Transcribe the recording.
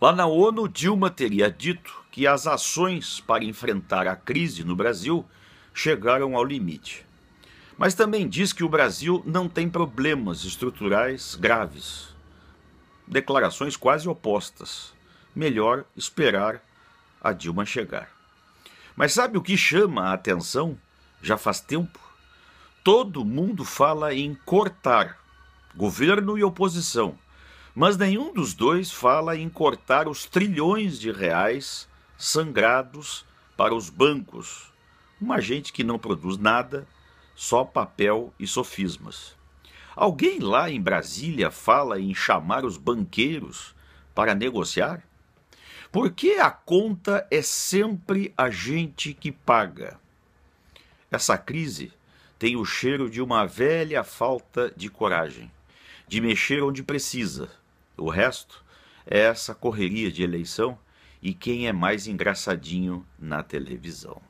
Lá na ONU, Dilma teria dito que as ações para enfrentar a crise no Brasil chegaram ao limite. Mas também diz que o Brasil não tem problemas estruturais graves. Declarações quase opostas. Melhor esperar a Dilma chegar. Mas sabe o que chama a atenção? Já faz tempo. Todo mundo fala em cortar governo e oposição mas nenhum dos dois fala em cortar os trilhões de reais sangrados para os bancos, uma gente que não produz nada, só papel e sofismas. Alguém lá em Brasília fala em chamar os banqueiros para negociar? Porque a conta é sempre a gente que paga. Essa crise tem o cheiro de uma velha falta de coragem de mexer onde precisa. O resto é essa correria de eleição e quem é mais engraçadinho na televisão.